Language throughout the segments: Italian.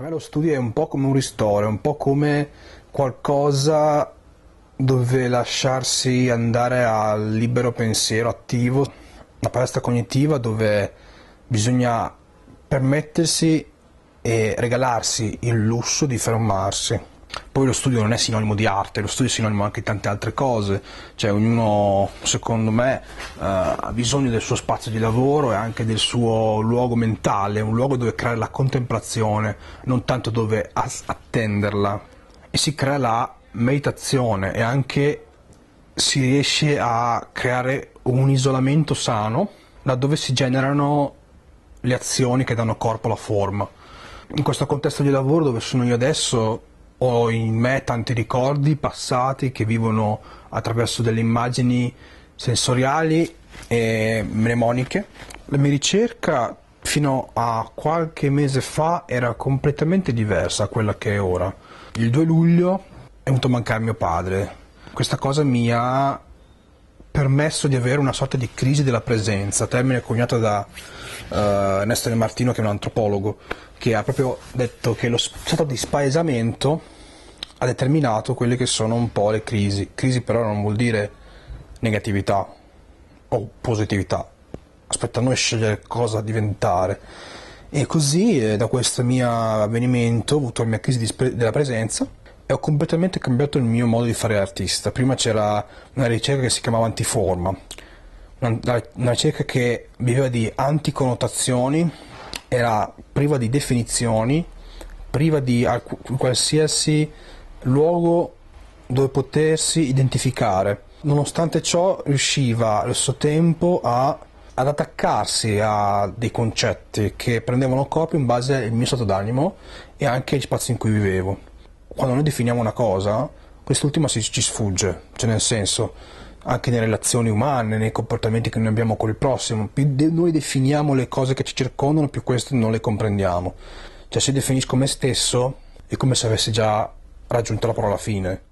Per me lo studio è un po' come un ristoro, è un po' come qualcosa dove lasciarsi andare al libero pensiero attivo, una palestra cognitiva dove bisogna permettersi e regalarsi il lusso di fermarsi. Poi lo studio non è sinonimo di arte, lo studio è sinonimo anche di tante altre cose, cioè ognuno secondo me eh, ha bisogno del suo spazio di lavoro e anche del suo luogo mentale, un luogo dove creare la contemplazione, non tanto dove as- attenderla. E si crea la meditazione e anche si riesce a creare un isolamento sano laddove si generano le azioni che danno corpo alla forma. In questo contesto di lavoro dove sono io adesso ho in me tanti ricordi passati che vivono attraverso delle immagini sensoriali e mnemoniche. La mia ricerca fino a qualche mese fa era completamente diversa da quella che è ora. Il 2 luglio è venuto a mancare mio padre. Questa cosa mi ha permesso di avere una sorta di crisi della presenza, termine coniato da uh, eh, Nestore Martino che è un antropologo, che ha proprio detto che lo stato di spaesamento ha determinato quelle che sono un po' le crisi. Crisi però non vuol dire negatività o positività, aspetta a noi scegliere cosa diventare. E così eh, da questo mio avvenimento ho avuto la mia crisi sp- della presenza ho completamente cambiato il mio modo di fare artista. Prima c'era una ricerca che si chiamava antiforma, una, una ricerca che viveva di anticonotazioni, era priva di definizioni, priva di alc- qualsiasi luogo dove potersi identificare. Nonostante ciò riusciva allo stesso tempo a, ad attaccarsi a dei concetti che prendevano corpo in base al mio stato d'animo e anche agli spazi in cui vivevo quando noi definiamo una cosa, quest'ultima ci, ci sfugge, cioè nel senso, anche nelle relazioni umane, nei comportamenti che noi abbiamo col prossimo, più de- noi definiamo le cose che ci circondano, più queste non le comprendiamo. Cioè se definisco me stesso è come se avessi già raggiunto la parola fine.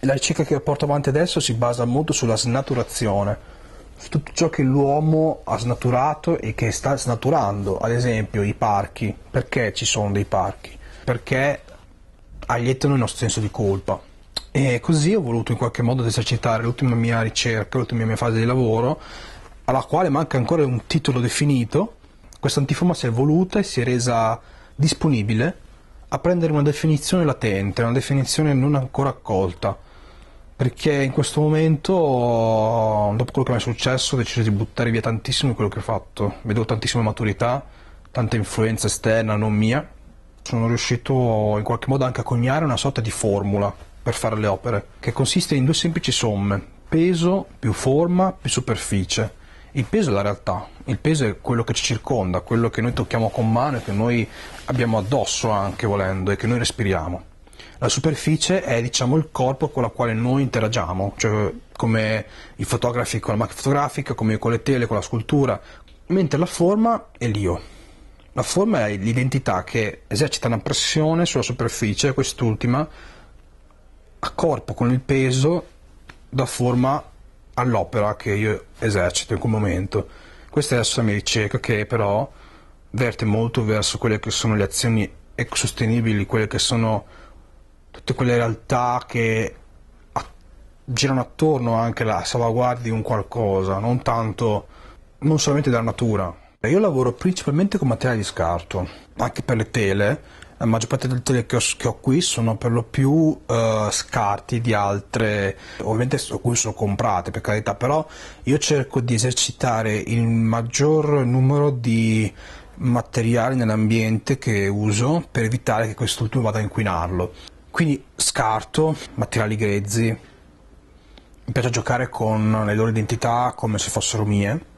La ricerca che porto avanti adesso si basa molto sulla snaturazione, su tutto ciò che l'uomo ha snaturato e che sta snaturando, ad esempio i parchi, perché ci sono dei parchi? Perché allietano il nostro senso di colpa. E così ho voluto in qualche modo esercitare l'ultima mia ricerca, l'ultima mia fase di lavoro, alla quale manca ancora un titolo definito. Questa antiforma si è evoluta e si è resa disponibile a prendere una definizione latente, una definizione non ancora accolta. Perché in questo momento, dopo quello che mi è successo, ho deciso di buttare via tantissimo quello che ho fatto. Vedo tantissima maturità, tanta influenza esterna, non mia, sono riuscito in qualche modo anche a coniare una sorta di formula per fare le opere, che consiste in due semplici somme, peso più forma più superficie. Il peso è la realtà, il peso è quello che ci circonda, quello che noi tocchiamo con mano e che noi abbiamo addosso anche volendo e che noi respiriamo. La superficie è diciamo, il corpo con il quale noi interagiamo, cioè come i fotografi con la macchina fotografica, come io con le tele, con la scultura, mentre la forma è l'io. La forma è l'identità che esercita una pressione sulla superficie, quest'ultima a corpo con il peso dà forma all'opera che io esercito in quel momento. Questa è la sua mia ricerca che però verte molto verso quelle che sono le azioni ecosostenibili, quelle che sono tutte quelle realtà che girano attorno anche alla salvaguardia di un qualcosa, non tanto, non solamente della natura, io lavoro principalmente con materiali di scarto, anche per le tele. La maggior parte delle tele che ho, che ho qui sono per lo più uh, scarti di altre, ovviamente alcune sono comprate per carità, però io cerco di esercitare il maggior numero di materiali nell'ambiente che uso per evitare che quest'ultimo vada a inquinarlo. Quindi scarto, materiali grezzi, mi piace giocare con le loro identità come se fossero mie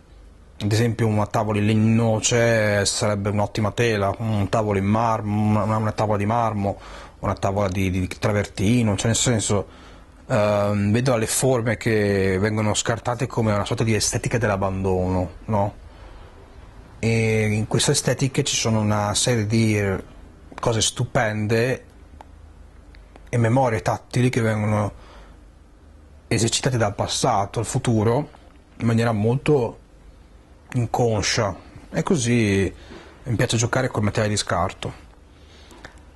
ad esempio una tavola in legnoce sarebbe un'ottima tela, un tavolo in marmo, una, una, tavola di marmo, una tavola di, di travertino, cioè nel senso ehm, vedo le forme che vengono scartate come una sorta di estetica dell'abbandono, no? E in queste estetiche ci sono una serie di eh, cose stupende e memorie tattili che vengono esercitate dal passato al futuro in maniera molto inconscia e così mi piace giocare con materiali di scarto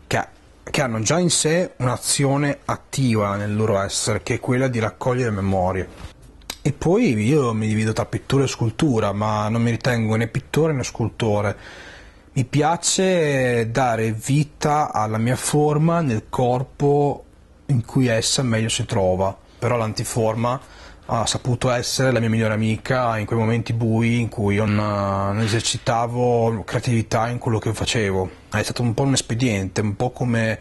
che, che hanno già in sé un'azione attiva nel loro essere che è quella di raccogliere memorie e poi io mi divido tra pittura e scultura, ma non mi ritengo né pittore né scultore. Mi piace dare vita alla mia forma nel corpo in cui essa meglio si trova, però l'antiforma ha saputo essere la mia migliore amica in quei momenti bui in cui io eh, non, esercitavo creatività in quello che facevo. È stato un po' un espediente, un po' come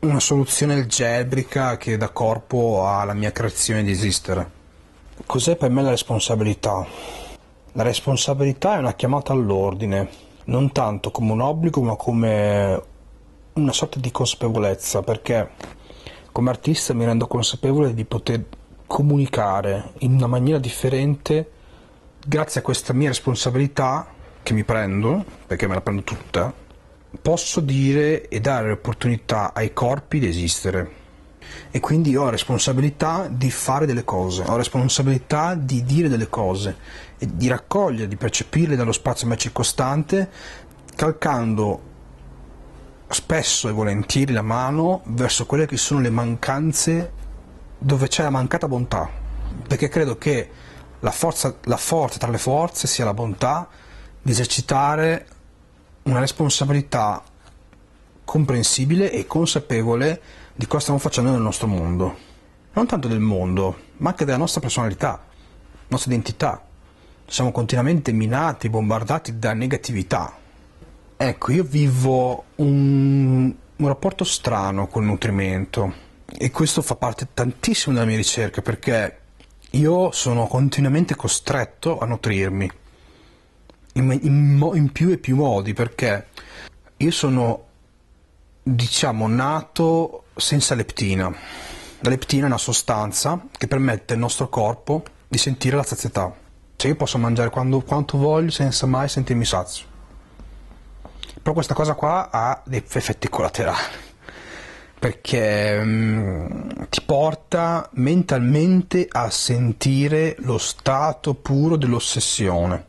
una soluzione algebrica che dà corpo alla mia creazione di esistere. Cos'è per me la responsabilità? La responsabilità è una chiamata all'ordine, non tanto come un obbligo ma come una sorta di consapevolezza, perché come artista mi rendo consapevole di poter comunicare in una maniera differente grazie a questa mia responsabilità che mi prendo, perché me la prendo tutta, posso dire e dare l'opportunità ai corpi di esistere. E quindi ho la responsabilità di fare delle cose, ho la responsabilità di dire delle cose e di raccogliere, di percepirle dallo spazio a me circostante, calcando spesso e volentieri la mano verso quelle che sono le mancanze dove c'è la mancata bontà, perché credo che la forza, la forza tra le forze sia la bontà di esercitare una responsabilità comprensibile e consapevole di cosa stiamo facendo nel nostro mondo. Non tanto del mondo, ma anche della nostra personalità, la nostra identità. Siamo continuamente minati, bombardati da negatività. Ecco, io vivo un, un rapporto strano col nutrimento e questo fa parte tantissimo della mia ricerca perché io sono continuamente costretto a nutrirmi in, in, in più e più modi perché io sono diciamo nato senza leptina la leptina è una sostanza che permette al nostro corpo di sentire la sazietà cioè io posso mangiare quando, quanto voglio senza mai sentirmi sazio però questa cosa qua ha dei effetti collaterali perché mh, mm, ti porta mentalmente a sentire lo stato puro dell'ossessione,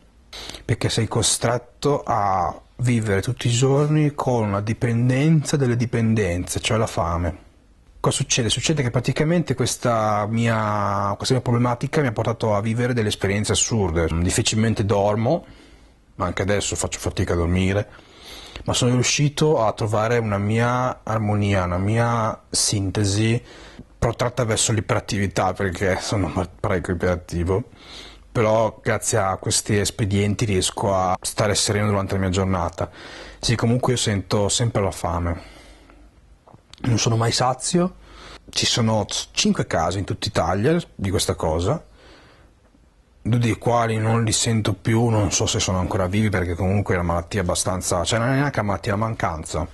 perché sei costretto a vivere tutti i giorni con la dipendenza delle dipendenze, cioè la fame. Cosa succede? Succede che praticamente questa mia, questa mia problematica mi ha portato a vivere delle esperienze assurde. Difficilmente dormo, ma anche adesso faccio fatica a dormire ma sono riuscito a trovare una mia armonia, una mia sintesi protratta verso l'iperattività perché sono parecchio iperattivo però grazie a questi espedienti riesco a stare sereno durante la mia giornata sì comunque io sento sempre la fame non sono mai sazio ci sono 5 casi in tutta Italia di questa cosa due dei quali non li sento più, non so se sono ancora vivi perché comunque è una malattia abbastanza, cioè non è neanche una malattia, la mancanza.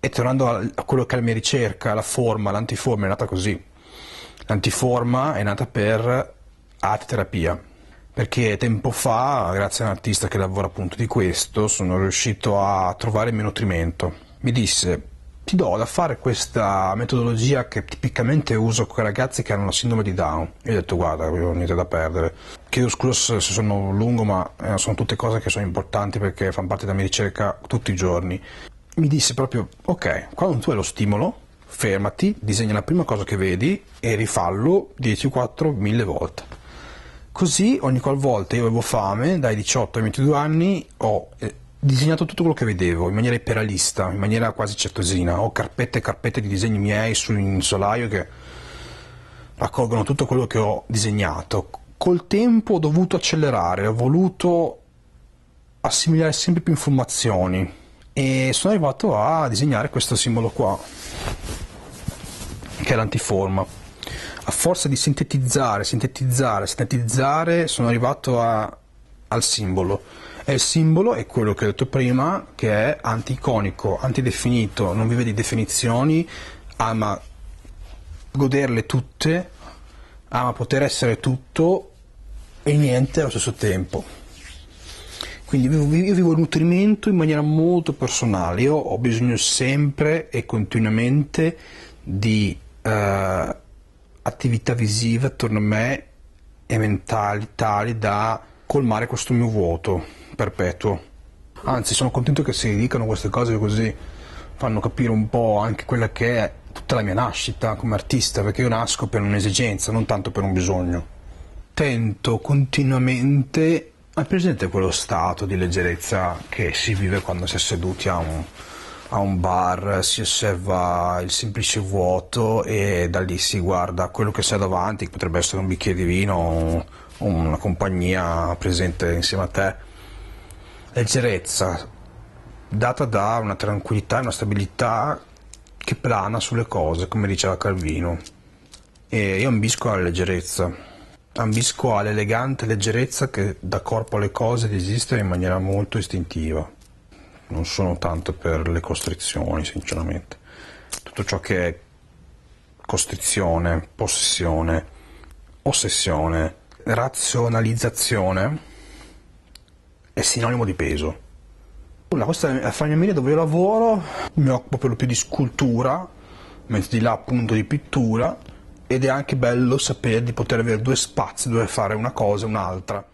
E tornando a, a quello che è la mia ricerca, la forma, l'antiforma è nata così. L'antiforma è nata per arteterapia, perché tempo fa, grazie a un artista che lavora appunto di questo, sono riuscito a trovare il mio nutrimento. Mi disse ti do da fare questa metodologia che tipicamente uso con i ragazzi che hanno la sindrome di Down. Io ho detto guarda, non ho niente da perdere. Chiedo scusa se sono lungo, ma eh, sono tutte cose che sono importanti perché fanno parte della mia ricerca tutti i giorni. Mi disse proprio, ok, quando tu hai lo stimolo, fermati, disegna la prima cosa che vedi e rifallo 10, 4, 1000 volte. Così ogni qualvolta io avevo fame, dai 18 ai 22 anni, ho eh, disegnato tutto quello che vedevo in maniera iperalista, in maniera quasi certosina. Ho carpette e carpette di disegni miei sul in solaio che raccolgono tutto quello che ho disegnato. Col tempo ho dovuto accelerare, ho voluto assimilare sempre più informazioni e sono arrivato a disegnare questo simbolo qua, che è l'antiforma. A forza di sintetizzare, sintetizzare, sintetizzare, sono arrivato a, al simbolo il simbolo è quello che ho detto prima, che è anticonico, antidefinito, non vive di definizioni, ama goderle tutte, ama poter essere tutto e niente allo stesso tempo. Quindi io vivo il nutrimento in maniera molto personale, io ho bisogno sempre e continuamente di eh, attività visive attorno a me e mentali tali da colmare questo mio vuoto perpetuo. Anzi, sono contento che si dicano queste cose così fanno capire un po' anche quella che è tutta la mia nascita come artista, perché io nasco per un'esigenza, non tanto per un bisogno. Tento continuamente è presente quello stato di leggerezza che si vive quando si è seduti a un, a un, bar, si osserva il semplice vuoto e da lì si guarda quello che c'è davanti, potrebbe essere un bicchiere di vino o una compagnia presente insieme a te leggerezza data da una tranquillità e una stabilità che plana sulle cose, come diceva Calvino. E io ambisco alla leggerezza, ambisco all'elegante leggerezza che dà corpo alle cose ed esiste in maniera molto istintiva. Non sono tanto per le costrizioni, sinceramente. Tutto ciò che è costrizione, possessione, ossessione, razionalizzazione è sinonimo di peso. Questa è la falegnameria dove io lavoro, mi occupo per lo più di scultura, mentre di là appunto di pittura, ed è anche bello sapere di poter avere due spazi dove fare una cosa e un'altra.